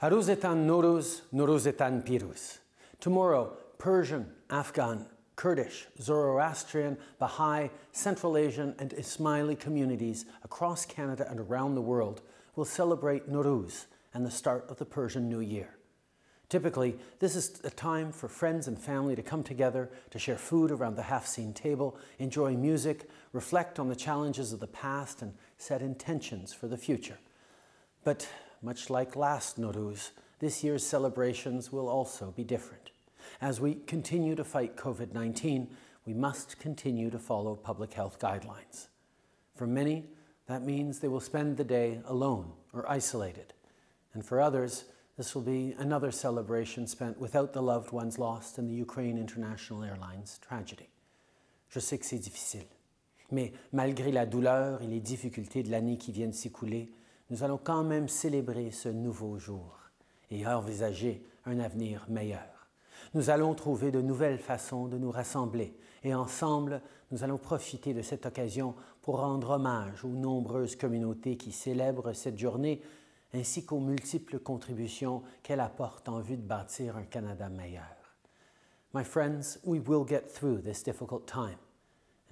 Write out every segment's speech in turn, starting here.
Haruzetan Noruz, Noruzetan Piruz. Tomorrow, Persian, Afghan, Kurdish, Zoroastrian, Baha'i, Central Asian, and Ismaili communities across Canada and around the world will celebrate Noruz and the start of the Persian New Year. Typically, this is a time for friends and family to come together, to share food around the half seen table, enjoy music, reflect on the challenges of the past, and set intentions for the future. But much like last Nowruz, this year's celebrations will also be different. As we continue to fight COVID 19, we must continue to follow public health guidelines. For many, that means they will spend the day alone or isolated. And for others, this will be another celebration spent without the loved ones lost in the Ukraine International Airlines tragedy. Je sais que c'est difficile, mais malgré la douleur et les difficultés de l'année qui viennent s'écouler, nous allons quand même célébrer ce nouveau jour et envisager un avenir meilleur. Nous allons trouver de nouvelles façons de nous rassembler et ensemble, nous allons profiter de cette occasion pour rendre hommage aux nombreuses communautés qui célèbrent cette journée ainsi qu'aux multiples contributions qu'elle apporte en vue de bâtir un Canada meilleur. My friends, we will get through this difficult time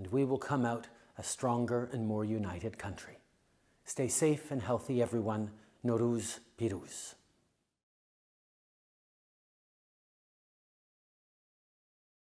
and we will come out a stronger and more united country. Stay safe and healthy, everyone. Noruz Piruz.